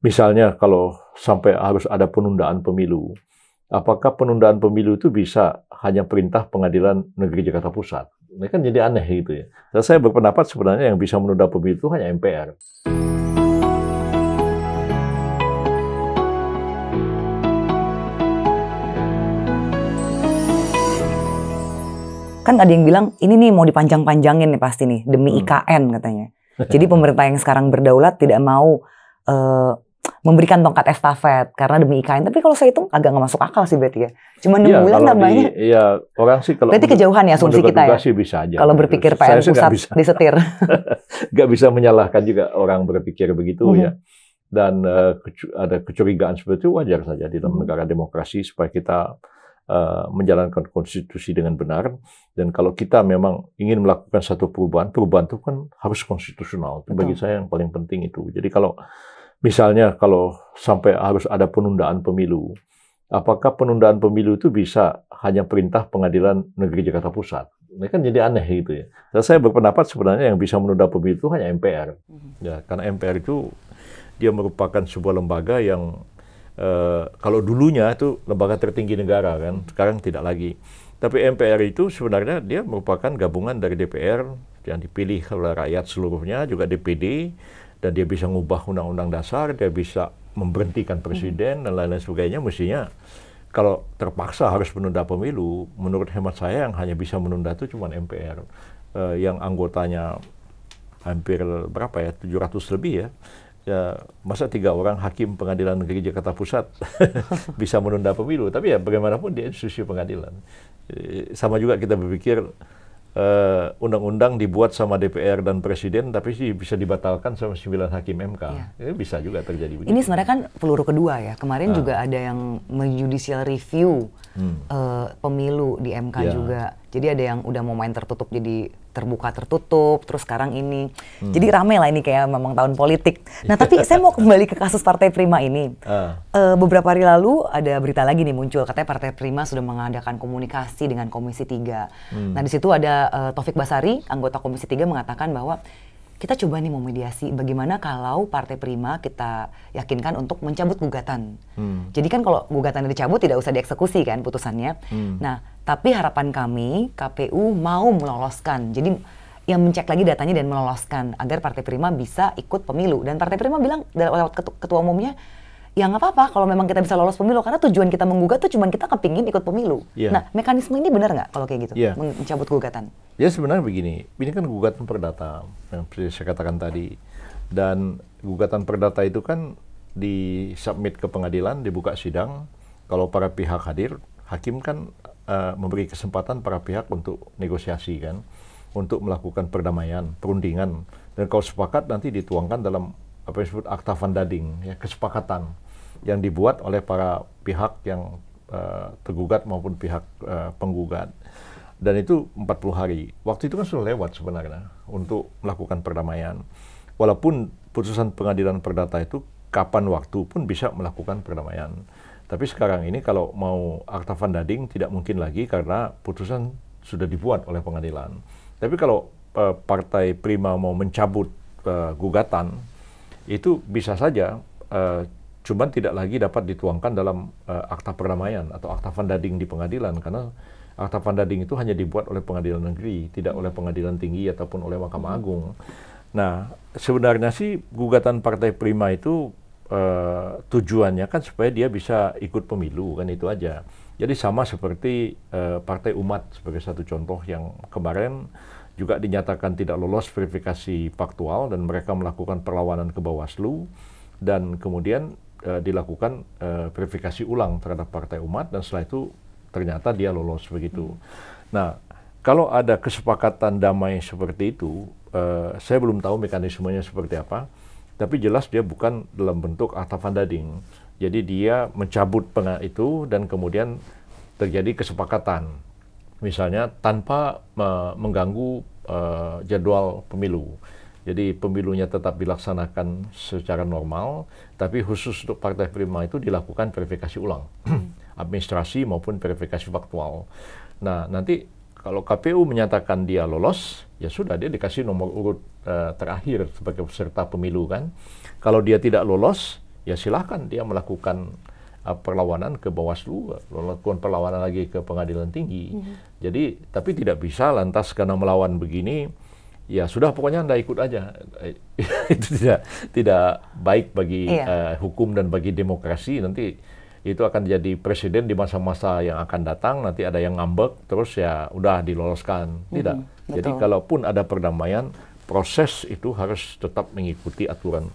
Misalnya kalau sampai harus ada penundaan pemilu, apakah penundaan pemilu itu bisa hanya perintah pengadilan negeri Jakarta Pusat? Ini kan jadi aneh gitu ya. Dan nah, saya berpendapat sebenarnya yang bisa menunda pemilu itu hanya MPR. Kan ada yang bilang ini nih mau dipanjang-panjangin nih pasti nih demi hmm. IKN katanya. Jadi pemerintah yang sekarang berdaulat tidak mau eh, memberikan tongkat estafet karena demi IKN. Tapi kalau saya hitung agak nggak masuk akal sih berarti ya. Cuma enam ya, bulan namanya. Iya, orang sih kalau Berarti kejauhan ya asumsi kita ya. Sih bisa aja. Kalau berpikir PN saya pusat bisa. disetir. Nggak bisa menyalahkan juga orang berpikir begitu mm -hmm. ya. Mm-hmm. Dan uh, ada kecurigaan seperti itu wajar saja di dalam mm-hmm. negara demokrasi supaya kita uh, menjalankan konstitusi dengan benar dan kalau kita memang ingin melakukan satu perubahan perubahan itu kan harus konstitusional itu bagi saya yang paling penting itu jadi kalau Misalnya kalau sampai harus ada penundaan pemilu, apakah penundaan pemilu itu bisa hanya perintah pengadilan negeri Jakarta Pusat? Ini kan jadi aneh gitu ya. Dan saya berpendapat sebenarnya yang bisa menunda pemilu itu hanya MPR. Mm-hmm. Ya, karena MPR itu dia merupakan sebuah lembaga yang Uh, kalau dulunya itu lembaga tertinggi negara kan, mm-hmm. sekarang tidak lagi. Tapi MPR itu sebenarnya dia merupakan gabungan dari DPR yang dipilih oleh rakyat seluruhnya, juga DPD, dan dia bisa mengubah undang-undang dasar, dia bisa memberhentikan presiden hmm. dan lain-lain sebagainya, mestinya kalau terpaksa harus menunda pemilu, menurut hemat saya yang hanya bisa menunda itu cuma MPR uh, eh, yang anggotanya hampir berapa ya 700 lebih ya ya masa tiga orang hakim pengadilan negeri Jakarta Pusat bisa menunda pemilu tapi ya bagaimanapun dia institusi pengadilan eh, sama juga kita berpikir Eh, undang-undang uh, dibuat sama DPR dan presiden tapi sih bisa dibatalkan sama sembilan hakim MK. Iya. Ya. Ini bisa juga terjadi begitu. Ini sebenarnya kan peluru kedua ya. Kemarin uh. juga ada yang judicial review hmm. uh, pemilu di MK yeah. juga. Jadi ada yang udah mau main tertutup jadi terbuka tertutup, terus sekarang ini. Hmm. Jadi rame lah ini kayak memang tahun politik. Nah tapi saya mau kembali ke kasus Partai Prima ini. Uh. Uh, beberapa hari lalu ada berita lagi nih muncul, katanya Partai Prima sudah mengadakan komunikasi dengan Komisi 3. Hmm. Nah di situ ada uh, Taufik Basari, anggota Komisi 3 mengatakan bahwa kita coba nih mau mediasi bagaimana kalau partai prima kita yakinkan untuk mencabut gugatan. Hmm. Jadi kan kalau gugatan dicabut tidak usah dieksekusi kan putusannya. Hmm. Nah, tapi harapan kami KPU mau meloloskan. Jadi yang mencek lagi datanya dan meloloskan agar partai prima bisa ikut pemilu dan partai prima bilang lewat ketua umumnya ya nggak apa-apa kalau memang kita bisa lolos pemilu karena tujuan kita menggugat tuh cuma kita kepingin ikut pemilu. Yeah. Nah mekanisme ini benar nggak kalau kayak gitu yeah. mencabut gugatan? Ya sebenarnya begini, ini kan gugatan perdata yang saya katakan tadi dan gugatan perdata itu kan di submit ke pengadilan, dibuka sidang. Kalau para pihak hadir, hakim kan uh, memberi kesempatan para pihak untuk negosiasi kan, untuk melakukan perdamaian, perundingan. Dan kalau sepakat nanti dituangkan dalam apa yang disebut akta vandading ya kesepakatan yang dibuat oleh para pihak yang uh, tergugat maupun pihak uh, penggugat. Dan itu 40 hari. Waktu itu kan sudah lewat sebenarnya untuk melakukan perdamaian. Walaupun putusan pengadilan perdata itu kapan waktu pun bisa melakukan perdamaian. Tapi sekarang ini kalau mau akta dading tidak mungkin lagi karena putusan sudah dibuat oleh pengadilan. Tapi kalau uh, partai prima mau mencabut uh, gugatan, itu bisa saja uh, cuman tidak lagi dapat dituangkan dalam uh, akta perdamaian atau akta vandading di pengadilan karena akta vandading itu hanya dibuat oleh pengadilan negeri, tidak oleh pengadilan tinggi ataupun oleh Mahkamah hmm. Agung. Nah, sebenarnya sih gugatan partai prima itu uh, tujuannya kan supaya dia bisa ikut pemilu kan itu aja. Jadi sama seperti uh, partai umat sebagai satu contoh yang kemarin juga dinyatakan tidak lolos verifikasi faktual dan mereka melakukan perlawanan ke Bawaslu dan kemudian Eh, dilakukan uh, verifikasi ulang terhadap Partai Umat dan setelah itu ternyata dia lolos begitu. Hmm. Nah, kalau ada kesepakatan damai seperti itu, uh, saya belum tahu mekanismenya seperti apa, tapi jelas dia bukan dalam bentuk atafandading. Jadi dia mencabut pengak itu dan kemudian terjadi kesepakatan, misalnya tanpa uh, mengganggu uh, jadwal pemilu. Jadi pemilunya tetap dilaksanakan secara normal, tapi khusus untuk partai prima itu dilakukan verifikasi ulang, hmm. administrasi maupun verifikasi faktual. Nah, nanti kalau KPU menyatakan dia lolos, ya sudah dia dikasih nomor urut uh, terakhir sebagai peserta pemilu kan. Kalau dia tidak lolos, ya silahkan dia melakukan uh, perlawanan ke Bawaslu, melakukan perlawanan lagi ke Pengadilan Tinggi. Hmm. Jadi, tapi tidak bisa lantas karena melawan begini ya sudah pokoknya anda ikut aja itu tidak tidak baik bagi iya. uh, hukum dan bagi demokrasi nanti itu akan jadi presiden di masa-masa yang akan datang nanti ada yang ngambek terus ya udah diloloskan tidak mm -hmm, betul. jadi kalaupun ada perdamaian proses itu harus tetap mengikuti aturan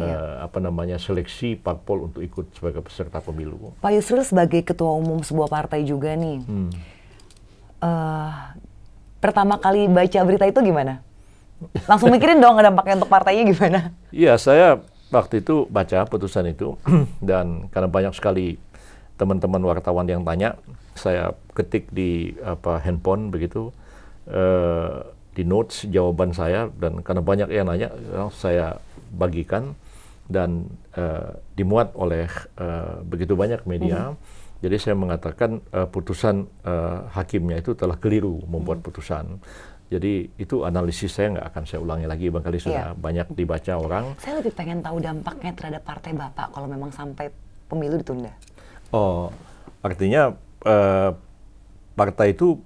iya. uh, apa namanya seleksi parpol untuk ikut sebagai peserta pemilu Pak Yusril sebagai ketua umum sebuah partai juga nih hmm. uh, pertama kali baca berita itu gimana Langsung mikirin dong dampaknya untuk partainya gimana? Iya, saya waktu itu baca putusan itu dan karena banyak sekali teman-teman wartawan yang tanya, saya ketik di apa handphone begitu eh, di notes jawaban saya dan karena banyak yang nanya, saya bagikan dan eh, dimuat oleh eh, begitu banyak media. Mm -hmm. Jadi saya mengatakan uh, putusan uh, hakimnya itu telah keliru membuat -hmm. putusan jadi itu analisis saya nggak akan saya ulangi lagi, Bang Kali sudah iya. banyak dibaca orang. Saya lebih pengen tahu dampaknya terhadap partai Bapak kalau memang sampai pemilu ditunda. Oh, artinya eh, partai itu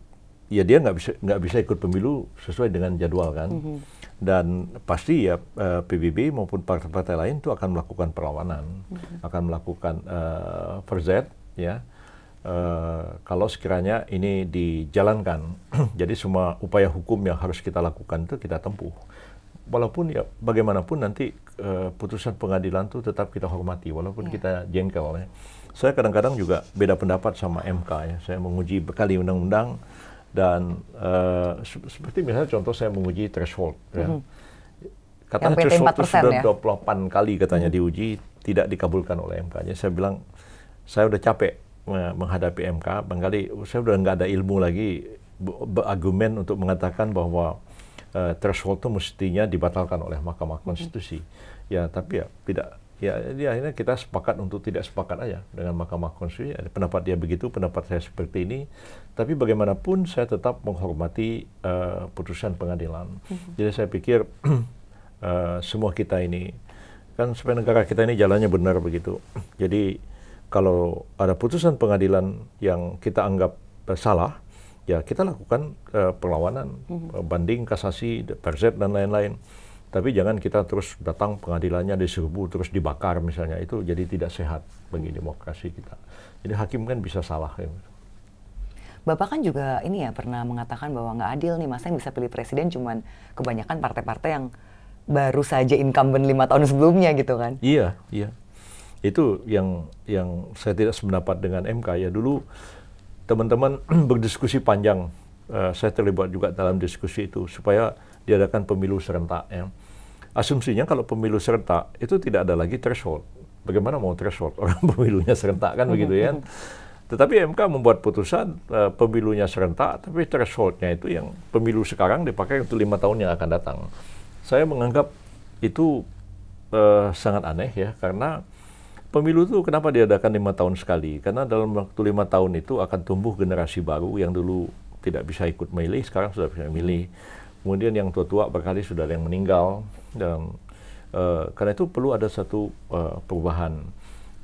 ya dia nggak bisa nggak bisa ikut pemilu sesuai dengan jadwal kan. Mm -hmm. Dan pasti ya eh, PBB maupun partai-partai lain itu akan melakukan perlawanan, mm -hmm. akan melakukan eh, verzet ya Uh, kalau sekiranya ini dijalankan, jadi semua upaya hukum yang harus kita lakukan itu kita tempuh. Walaupun ya bagaimanapun nanti uh, putusan pengadilan itu tetap kita hormati, walaupun yeah. kita jengkel. Ya. Saya kadang-kadang juga beda pendapat sama MK ya. Saya menguji berkali undang-undang dan uh, seperti misalnya contoh saya menguji threshold. Ya. Mm -hmm. Katanya threshold itu sudah ya? 28 kali katanya mm -hmm. diuji, tidak dikabulkan oleh MK. Jadi saya bilang saya udah capek menghadapi MK, barangkali saya sudah nggak ada ilmu lagi berargumen untuk mengatakan bahwa uh, threshold itu mestinya dibatalkan oleh Mahkamah Konstitusi. Mm-hmm. Ya, tapi ya tidak. Ya, jadi akhirnya kita sepakat untuk tidak sepakat aja dengan Mahkamah Konstitusi. Pendapat dia begitu, pendapat saya seperti ini. Tapi bagaimanapun saya tetap menghormati uh, putusan pengadilan. Mm-hmm. Jadi saya pikir uh, semua kita ini kan supaya negara kita ini jalannya benar begitu. Jadi kalau ada putusan pengadilan yang kita anggap salah, ya kita lakukan uh, perlawanan, mm-hmm. banding, kasasi, perset dan lain-lain. Tapi jangan kita terus datang pengadilannya diserbu terus dibakar misalnya itu jadi tidak sehat bagi demokrasi kita. Jadi hakim kan bisa salah. Ya. Bapak kan juga ini ya pernah mengatakan bahwa nggak adil nih masa yang bisa pilih presiden cuman kebanyakan partai-partai yang baru saja incumbent lima tahun sebelumnya gitu kan? Iya, iya. Itu yang yang saya tidak sependapat dengan MK ya dulu teman-teman berdiskusi panjang. Uh, saya terlibat juga dalam diskusi itu supaya diadakan pemilu serentak ya. Asumsinya kalau pemilu serentak itu tidak ada lagi threshold. Bagaimana mau threshold orang pemilunya serentak kan begitu ya. Tetapi MK membuat putusan uh, pemilunya serentak, tapi thresholdnya itu yang pemilu sekarang dipakai untuk lima tahun yang akan datang. Saya menganggap itu uh, sangat aneh ya, karena Pemilu itu kenapa diadakan lima tahun sekali? Karena dalam waktu lima tahun itu akan tumbuh generasi baru yang dulu tidak bisa ikut milih, sekarang sudah bisa milih. Kemudian yang tua-tua berkali sudah ada yang meninggal. Dan uh, karena itu perlu ada satu uh, perubahan.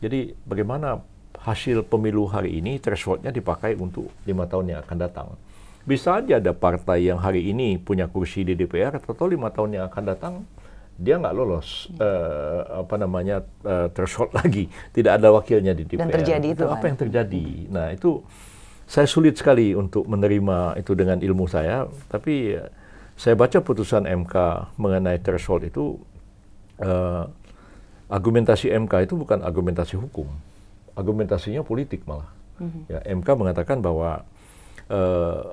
Jadi bagaimana hasil pemilu hari ini thresholdnya dipakai untuk lima tahun yang akan datang. Bisa aja ada partai yang hari ini punya kursi di DPR, atau lima tahun yang akan datang dia nggak lolos hmm. uh, apa namanya uh, threshold lagi, tidak ada wakilnya di DPR. Dan terjadi itu, itu apa kan? yang terjadi? Nah itu saya sulit sekali untuk menerima itu dengan ilmu saya, tapi eh, saya baca putusan MK mengenai threshold itu uh, argumentasi MK itu bukan argumentasi hukum, argumentasinya politik malah. hmm Ya MK mengatakan bahwa uh,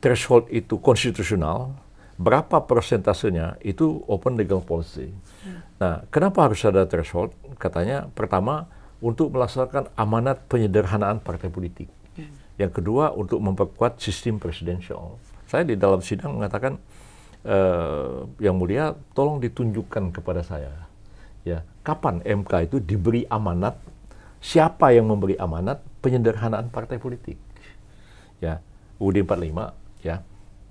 threshold itu konstitusional berapa persentasenya itu open legal policy. Hmm. Nah, kenapa harus ada threshold? Katanya pertama untuk melaksanakan amanat penyederhanaan partai politik. Hmm. Yang kedua untuk memperkuat sistem presidensial. Saya di dalam sidang mengatakan uh, yang mulia tolong ditunjukkan kepada saya ya kapan MK itu diberi amanat siapa yang memberi amanat penyederhanaan partai politik ya UUD 45 ya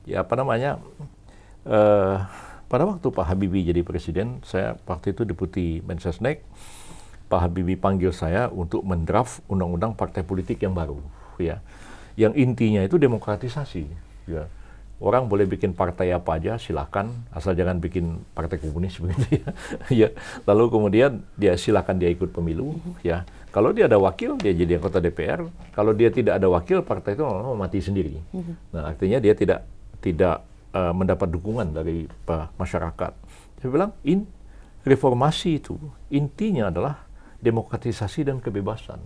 ya apa namanya uh, pada waktu Pak Habibie jadi presiden, saya waktu itu deputi Mensesnek, Pak Habibie panggil saya untuk mendraft undang-undang partai politik yang baru, ya, yang intinya itu demokratisasi, ya. Orang boleh bikin partai apa aja, silakan, asal jangan bikin partai komunis begitu ya. ya. Lalu kemudian dia silakan dia ikut pemilu, ya. Kalau dia ada wakil, dia jadi anggota DPR. Kalau dia tidak ada wakil, partai itu mau mati sendiri. Hmm. Nah, artinya dia tidak tidak uh, mendapat dukungan dari eh, masyarakat. Saya bilang, in reformasi itu intinya adalah demokratisasi dan kebebasan.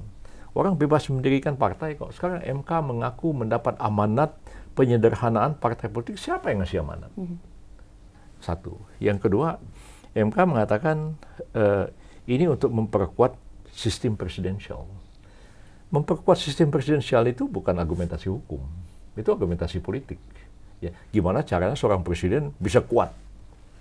Orang bebas mendirikan partai kok. Sekarang MK mengaku mendapat amanat penyederhanaan partai politik. Siapa yang ngasih amanat? Mm -hmm. Satu. Yang kedua, MK mengatakan uh, ini untuk memperkuat sistem presidensial. Memperkuat sistem presidensial itu bukan argumentasi hukum, itu argumentasi politik. Ya, gimana caranya seorang presiden bisa kuat?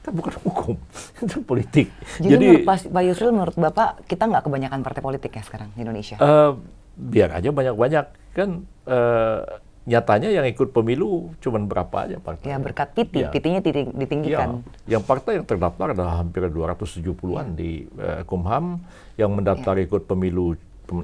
Kan bukan hukum, itu politik. Jadi, Jadi menurut Pak, Pak Yusril, menurut Bapak, kita nggak kebanyakan partai politik ya sekarang di Indonesia? Uh, biar aja banyak-banyak. Kan uh, nyatanya yang ikut pemilu cuma berapa aja partai. Ya berkat piti, ya. pitinya ditinggikan. Ya. Yang partai yang terdaftar adalah hampir 270-an ya. di uh, Kumham, yang mendaftar ya. ikut pemilu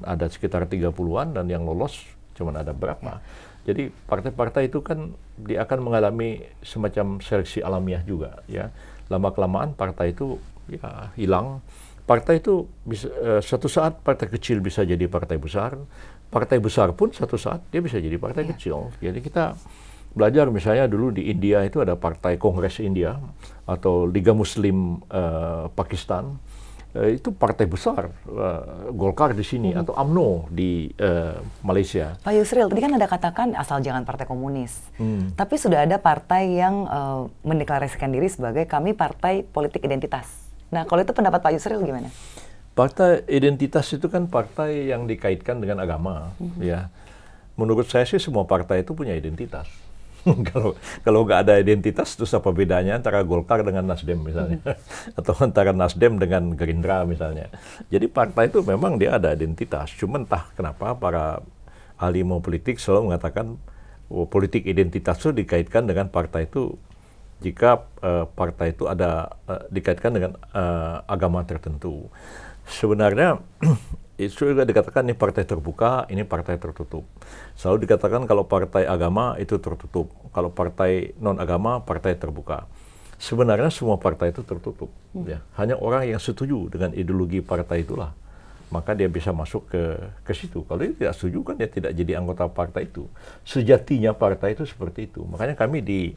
ada sekitar 30-an dan yang lolos cuma ada berapa. Ya. Jadi partai-partai itu kan dia akan mengalami semacam seleksi alamiah juga ya. Lama kelamaan partai itu ya hilang. Partai itu bisa, uh, satu saat partai kecil bisa jadi partai besar, partai besar pun satu saat dia bisa jadi partai iya. yeah. kecil. Jadi kita belajar misalnya dulu di India itu ada partai Kongres India atau Liga Muslim uh, Pakistan Eh, itu partai besar uh, Golkar di sini hmm. atau AMNO di uh, Malaysia. Pak Yusril, tadi kan ada katakan asal jangan partai komunis. Hmm. Tapi sudah ada partai yang uh, mendeklarasikan diri sebagai kami partai politik identitas. Nah, kalau itu pendapat Pak Yusril gimana? Partai identitas itu kan partai yang dikaitkan dengan agama, hmm. ya. Menurut saya sih semua partai itu punya identitas. kalau kalau nggak ada identitas terus apa bedanya antara Golkar dengan Nasdem misalnya hmm. atau antara Nasdem dengan Gerindra misalnya. Jadi partai itu memang dia ada identitas. Cuma entah kenapa para ahli mau politik selalu mengatakan oh, politik identitas itu dikaitkan dengan partai itu jika uh, partai itu ada uh, dikaitkan dengan uh, agama tertentu. Sebenarnya itu juga dikatakan ini partai terbuka, ini partai tertutup. Selalu dikatakan kalau partai agama itu tertutup, kalau partai non agama partai terbuka. Sebenarnya semua partai itu tertutup, hmm. ya. Hanya orang yang setuju dengan ideologi partai itulah, maka dia bisa masuk ke ke situ. Kalau dia tidak setuju kan dia tidak jadi anggota partai itu. Sejatinya partai itu seperti itu. Makanya kami di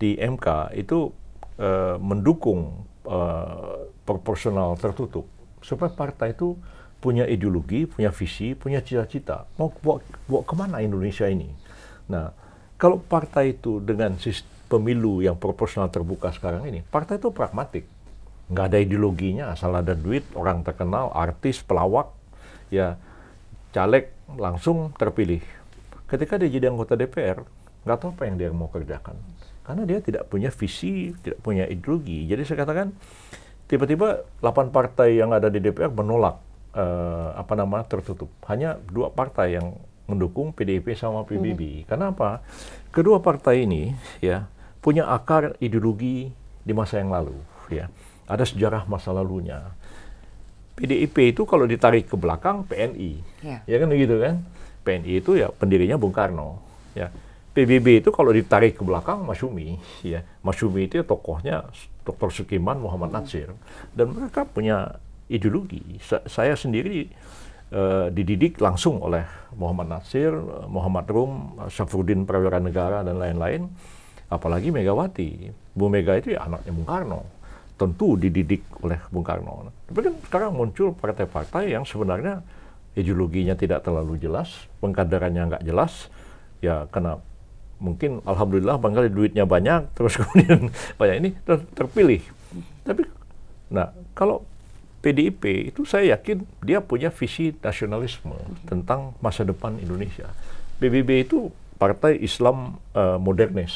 di MK itu uh, mendukung uh, proporsional tertutup supaya partai itu punya ideologi, punya visi, punya cita-cita. Mau buat, buat kemana Indonesia ini? Nah, kalau partai itu dengan sistem pemilu yang proporsional terbuka sekarang ini, partai itu pragmatik. Nggak ada ideologinya, asal ada duit, orang terkenal, artis, pelawak, ya caleg langsung terpilih. Ketika dia jadi anggota DPR, nggak tahu apa yang dia mau kerjakan. Karena dia tidak punya visi, tidak punya ideologi. Jadi saya katakan, tiba-tiba 8 partai yang ada di DPR menolak uh, apa nama tertutup. Hanya dua partai yang mendukung PDIP sama PBB. Hmm. Kenapa? Kedua partai ini ya punya akar ideologi di masa yang lalu ya. Ada sejarah masa lalunya. PDIP itu kalau ditarik ke belakang PNI. Yeah. Ya kan begitu kan? PNI itu ya pendirinya Bung Karno ya. PBB itu kalau ditarik ke belakang Masumi. ya. Masyumi itu ya tokohnya Dr. Sukiman Muhammad hmm. Nasir dan mereka punya ideologi. Sa saya sendiri uh, dididik langsung oleh Muhammad Nasir, Muhammad Rum, Syafruddin Prawira Negara, dan lain-lain. Apalagi Megawati. Bu Mega itu ya anaknya Bung Karno. Tentu dididik oleh Bung Karno. Tapi kan sekarang muncul partai-partai yang sebenarnya ideologinya tidak terlalu jelas, pengkaderannya nggak jelas, ya karena mungkin alhamdulillah bangga duitnya banyak, terus kemudian banyak ini ter terpilih. Tapi, nah kalau PDIP itu saya yakin dia punya visi nasionalisme tentang masa depan Indonesia. PBB itu partai Islam uh, modernis,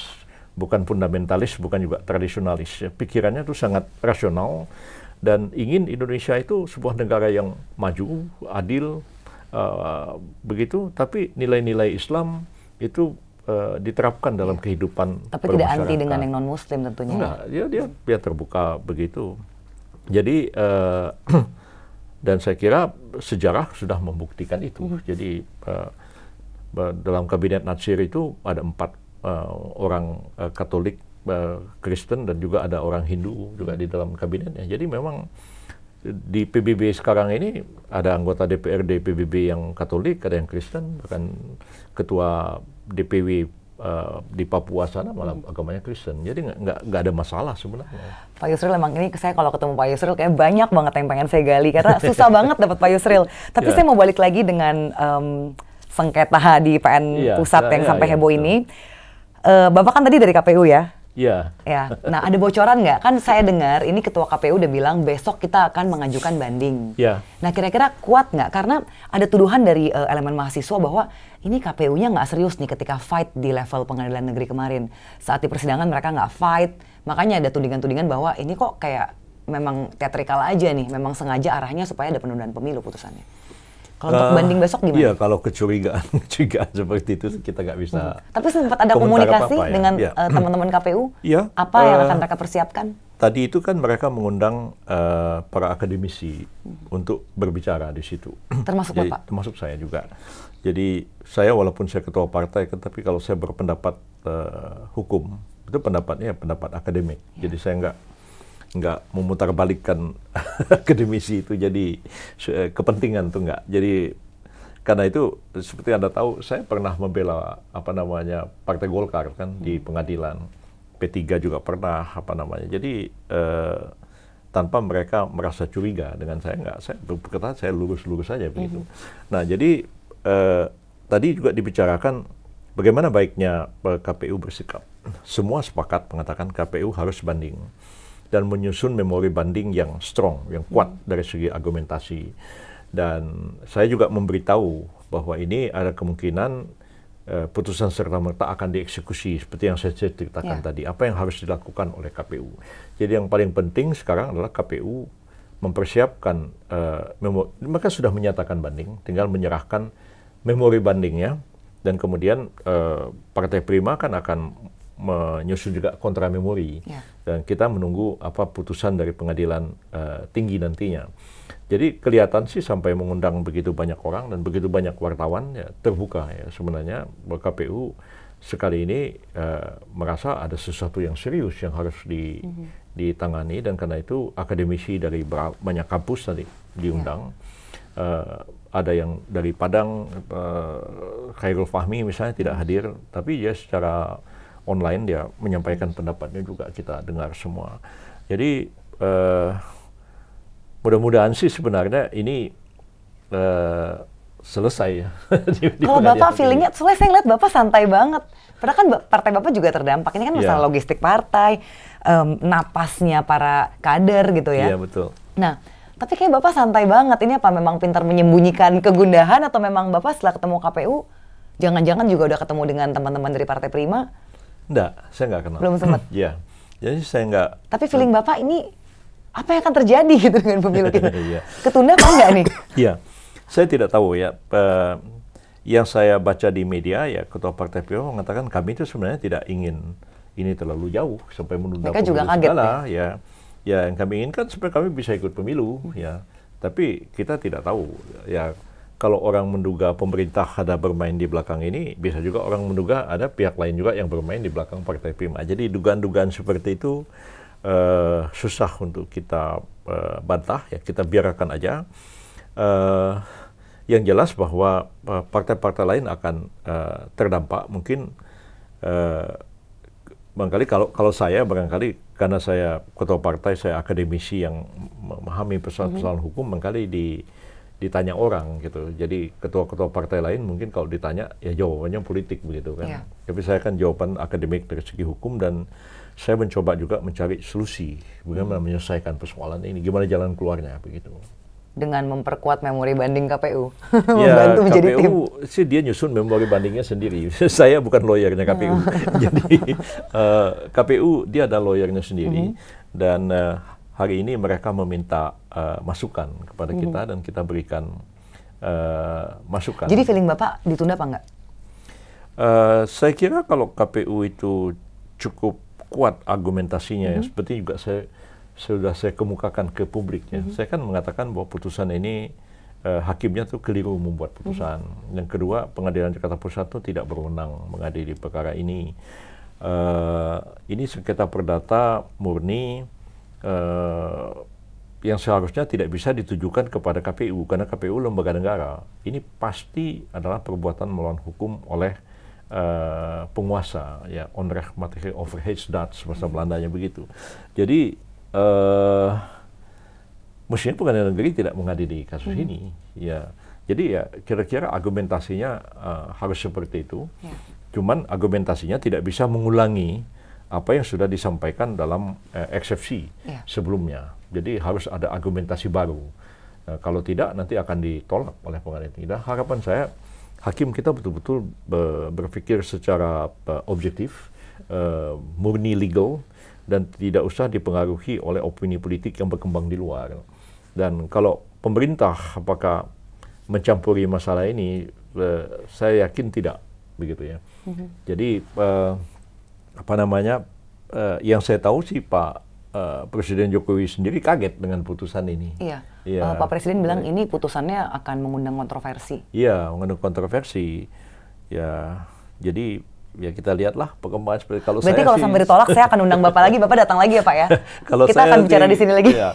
bukan fundamentalis, bukan juga tradisionalis. Ya, pikirannya itu sangat rasional dan ingin Indonesia itu sebuah negara yang maju, adil, uh, begitu. Tapi nilai-nilai Islam itu eh, diterapkan dalam iya. kehidupan. Tapi tidak anti dengan yang non Muslim tentunya. Enggak, dia dia dia terbuka begitu. Jadi uh, dan saya kira sejarah sudah membuktikan itu. Hmm. Jadi uh, dalam kabinet Natsir itu ada empat uh, orang uh, Katolik, uh, Kristen dan juga ada orang Hindu juga di dalam kabinetnya. Jadi memang di PBB sekarang ini ada anggota DPRD PBB yang Katolik, ada yang Kristen, bahkan ketua DPW Uh, di Papua sana malah hmm. agamanya Kristen. Jadi nggak ada masalah sebenarnya. Pak Yusril emang ini saya kalau ketemu Pak Yusril kayak banyak banget yang pengen saya gali karena susah banget dapat Pak Yusril. Tapi yeah. saya mau balik lagi dengan um, sengketa di PN yeah, pusat yeah, yang yeah, sampai yeah, heboh yeah. ini. Uh, Bapak kan tadi dari KPU ya? Iya. Yeah. Ya. Nah, ada bocoran nggak? Kan saya dengar ini ketua KPU udah bilang besok kita akan mengajukan banding. Iya. Yeah. Nah, kira-kira kuat nggak? Karena ada tuduhan dari uh, elemen mahasiswa bahwa ini KPU-nya nggak serius nih ketika fight di level pengadilan negeri kemarin. Saat di persidangan mereka nggak fight, makanya ada tudingan-tudingan bahwa ini kok kayak memang teatrikal aja nih, memang sengaja arahnya supaya ada penundaan pemilu putusannya. Kalau uh, untuk eh, banding besok gimana? Iya, kalau kecurigaan, kecurigaan seperti itu kita nggak bisa. Hmm. Tapi sempat ada komunikasi apa -apa, ya? dengan ya. uh, teman-teman hmm. KPU. Iya. Apa uh, yang eh, akan mereka persiapkan? Tadi itu kan mereka mengundang uh, para akademisi hmm. untuk berbicara di situ. Termasuk Jadi, bapak. Termasuk saya juga. Jadi saya walaupun saya ketua partai, tapi kalau saya berpendapat uh, hukum itu pendapatnya ya pendapat akademik. Ya. Jadi saya nggak nggak memutarbalikkan akademisi itu jadi eh, kepentingan tuh nggak. Jadi karena itu seperti anda tahu saya pernah membela apa namanya Partai Golkar kan hmm. di pengadilan. P3 juga pernah apa namanya. Jadi eh, tanpa mereka merasa curiga dengan saya nggak saya berkata saya lurus-lurus saja begitu. -hmm. Nah jadi Eh, tadi juga dibicarakan bagaimana baiknya eh, KPU bersikap. Semua sepakat mengatakan KPU harus banding dan menyusun memori banding yang strong, yang kuat hmm. dari segi argumentasi. Dan saya juga memberitahu bahwa ini ada kemungkinan eh, putusan serta merta akan dieksekusi seperti yang saya ceritakan yeah. tadi. Apa yang harus dilakukan oleh KPU? Jadi yang paling penting sekarang adalah KPU mempersiapkan uh, mereka sudah menyatakan banding, tinggal menyerahkan memori bandingnya dan kemudian uh, Partai Prima kan akan menyusun juga kontra memori yeah. dan kita menunggu apa putusan dari pengadilan uh, tinggi nantinya. Jadi kelihatan sih sampai mengundang begitu banyak orang dan begitu banyak wartawan ya terbuka ya sebenarnya KPU sekali ini uh, merasa ada sesuatu yang serius yang harus di mm -hmm ditangani dan karena itu akademisi dari banyak kampus tadi diundang. Ya. Uh, ada yang dari Padang, uh, Khairul Fahmi misalnya tidak hadir, tapi ya secara online dia menyampaikan pendapatnya juga kita dengar semua. Jadi uh, mudah-mudahan sih sebenarnya ini selesai ya. Kalau Bapak feelingnya, selesai, saya ngeliat Bapak santai banget. Padahal kan partai Bapak juga terdampak. Ini kan masalah yeah. logistik partai, um, napasnya para kader gitu ya. Iya yeah, betul. Nah, tapi kayak Bapak santai banget. Ini apa memang pintar menyembunyikan kegundahan atau memang Bapak setelah ketemu KPU, jangan-jangan juga udah ketemu dengan teman-teman dari Partai Prima? Enggak, saya nggak kenal. Belum sempat? Iya. Jadi saya nggak... Tapi feeling Bapak ini apa yang akan terjadi gitu dengan pemilu kita? Iya. Ketunda apa enggak nih? Iya. yeah saya tidak tahu ya. Uh, yang saya baca di media ya ketua partai PO mengatakan kami itu sebenarnya tidak ingin ini terlalu jauh sampai menunda Mereka juga kaget segala ya. ya. Ya yang kami inginkan supaya kami bisa ikut pemilu ya. Tapi kita tidak tahu ya kalau orang menduga pemerintah ada bermain di belakang ini, bisa juga orang menduga ada pihak lain juga yang bermain di belakang Partai Prima. Jadi dugaan-dugaan seperti itu uh, susah untuk kita uh, bantah ya, kita biarkan aja uh, yang jelas bahwa eh, partai-partai lain akan uh, terdampak mungkin uh, barangkali kalau kalau saya barangkali karena saya ketua partai saya akademisi yang memahami persoalan-persoalan mm -hmm. hukum barangkali di ditanya orang gitu jadi ketua-ketua partai lain mungkin kalau ditanya ya jawabannya politik begitu kan yeah. tapi saya kan jawaban akademik dari segi hukum dan saya mencoba juga mencari solusi bagaimana mm. menyelesaikan persoalan ini gimana jalan keluarnya begitu dengan memperkuat memori banding KPU, membantu ya, membantu menjadi tim. sih dia nyusun memori bandingnya sendiri. Saya bukan lawyernya KPU, nah. jadi uh, eh, KPU dia ada lawyernya sendiri mm -hmm. dan uh, hari ini mereka meminta uh, masukan kepada mm -hmm. kita dan kita berikan uh, masukan. Jadi feeling bapak ditunda apa enggak? Uh, saya kira kalau KPU itu cukup kuat argumentasinya, mm -hmm. ya, mm-hmm. seperti juga saya sudah saya kemukakan ke publiknya. Mm -hmm. Saya kan mengatakan bahwa putusan ini eh, hakimnya tuh keliru membuat mhm. putusan. Mm -hmm. Yang kedua, Pengadilan Jakarta Pusat itu tidak berwenang mengadili perkara ini. Uh, ini sengketa perdata murni uh, yang seharusnya tidak bisa ditujukan kepada KPU karena KPU lembaga negara. Ini pasti adalah perbuatan melawan hukum oleh uh, penguasa ya onrecht materie overheidsdaad bahasa mhm. Belandanya begitu. Jadi uh, eh, mestinya pengadilan negeri tidak mengadili kasus hmm. ini. Ya, jadi ya kira-kira argumentasinya uh, harus seperti itu. Ya. Cuman argumentasinya tidak bisa mengulangi apa yang sudah disampaikan dalam uh, eksepsi ya. sebelumnya. Jadi harus ada argumentasi baru. Uh, kalau tidak nanti akan ditolak oleh pengadilan negeri. Dan harapan saya hakim kita betul-betul berpikir secara objektif, uh, murni legal, dan tidak usah dipengaruhi oleh opini politik yang berkembang di luar. Dan kalau pemerintah apakah mencampuri masalah ini, uh, saya yakin tidak begitu ya. Mm-hmm. Jadi uh, apa namanya uh, yang saya tahu sih Pak Uh, Presiden Jokowi sendiri kaget dengan putusan ini. Iya. Ya. Uh, Pak Presiden bilang iya. ini putusannya akan mengundang kontroversi. Iya, mengundang kontroversi. Ya, jadi ya kita lihatlah perkembangan seperti kalau Berarti saya kalau sih, sampai ditolak saya akan undang Bapak lagi, Bapak datang lagi ya Pak ya. kalau kita saya akan bicara di sini lagi. Ya,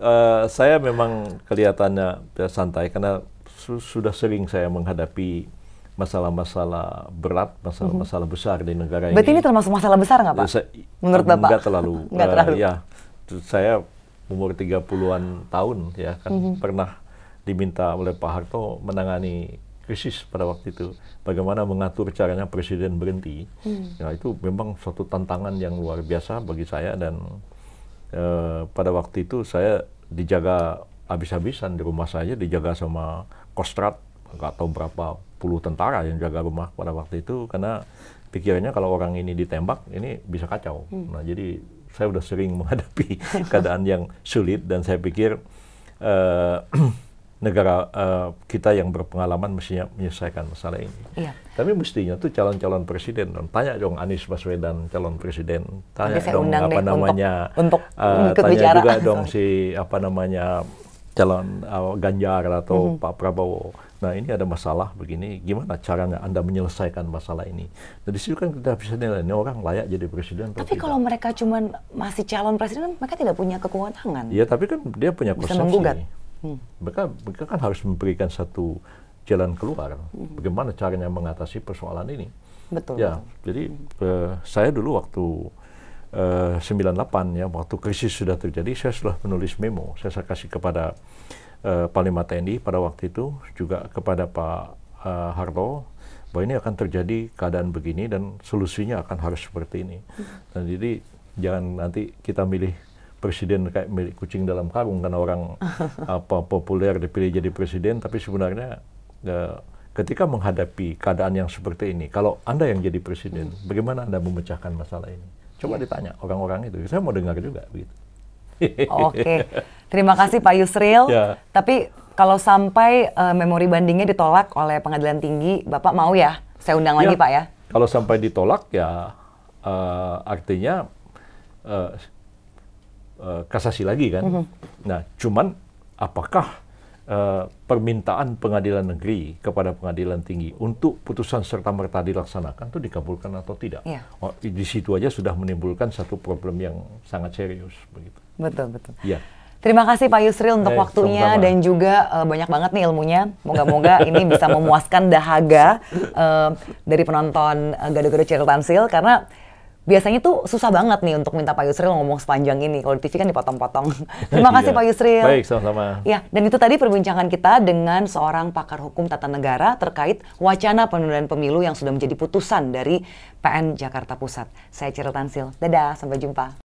uh, saya memang kelihatannya santai karena su sudah sering saya menghadapi masalah-masalah berat, masalah-masalah mhm. besar di negara Berarti ini. Berarti ini termasuk masalah besar nggak Pak? Saya, Menurut Bapak? Enggak eh, terlalu. enggak iya. terlalu. Uh, ya, saya umur 30-an tahun ya kan mm -hmm. pernah diminta oleh Pak Harto menangani krisis pada waktu itu. Bagaimana mengatur caranya presiden berhenti, hmm. ya itu memang suatu tantangan yang luar biasa bagi saya dan e, pada waktu itu saya dijaga habis-habisan di rumah saya dijaga sama kostrat atau tahu berapa puluh tentara yang jaga rumah pada waktu itu karena pikirannya kalau orang ini ditembak ini bisa kacau. Hmm. Nah jadi saya sudah sering menghadapi keadaan yang sulit dan saya pikir uh, negara uh, kita yang berpengalaman mestinya menyelesaikan masalah ini. Iya. Tapi mestinya tuh calon-calon presiden dong. Tanya dong Anies Baswedan calon presiden. Tanya dong apa namanya. Untuk, uh, eh, untuk tanya bicara. juga dong si apa namanya calon uh, Ganjar atau mm -hmm. Pak Prabowo. Nah ini ada masalah begini. Gimana caranya anda menyelesaikan masalah ini? Nah, di situ kan kita bisa nilai ini orang layak jadi presiden. Tapi kalau mereka cuman masih calon presiden, mereka tidak punya kekuatan. Kan? Iya, tapi kan dia punya konsepsi. Bisa menggugat Hmm. Mereka, mereka kan harus memberikan satu jalan keluar. Hmm. Bagaimana caranya mengatasi persoalan ini? Betul. Ya, betul. jadi uh, saya dulu waktu uh, eh, 98 ya, waktu krisis sudah terjadi, saya sudah menulis memo. Saya, saya kasih kepada uh, Panglima TNI pada waktu itu, juga kepada Pak uh, Harto, bahwa ini akan terjadi keadaan begini dan solusinya akan harus seperti ini. Hmm. Dan jadi jangan nanti kita milih presiden kayak milik kucing dalam karung karena orang apa populer dipilih jadi presiden tapi sebenarnya uh, ketika menghadapi keadaan yang seperti ini kalau anda yang jadi presiden hmm. bagaimana anda memecahkan masalah ini coba yeah. ditanya orang-orang itu saya mau dengar juga begitu oke okay. terima kasih Pak Yusril yeah. tapi kalau sampai uh, memori bandingnya ditolak oleh pengadilan tinggi bapak mau ya saya undang yeah. lagi ya. Pak ya kalau sampai ditolak ya uh, artinya uh, Eh, kasasi lagi kan. Mm-hmm. Nah, cuman apakah uh, permintaan pengadilan negeri kepada pengadilan tinggi untuk putusan serta merta dilaksanakan itu dikabulkan atau tidak? Yeah. Oh, di situ aja sudah menimbulkan satu problem yang sangat serius begitu. Betul betul. Yeah. Terima kasih Pak Yusril untuk eh, waktunya sama. dan juga uh, banyak banget nih ilmunya. Moga-moga ini bisa memuaskan dahaga uh, dari penonton uh, Gado-Gado Tansil karena biasanya tuh susah banget nih untuk minta Pak Yusril ngomong sepanjang ini. Kalau di TV kan dipotong-potong. Terima kasih iya. Pak Yusril. Baik, sama-sama. Ya, dan itu tadi perbincangan kita dengan seorang pakar hukum tata negara terkait wacana penundaan pemilu yang sudah menjadi putusan dari PN Jakarta Pusat. Saya Ciro Tansil. Dadah, sampai jumpa.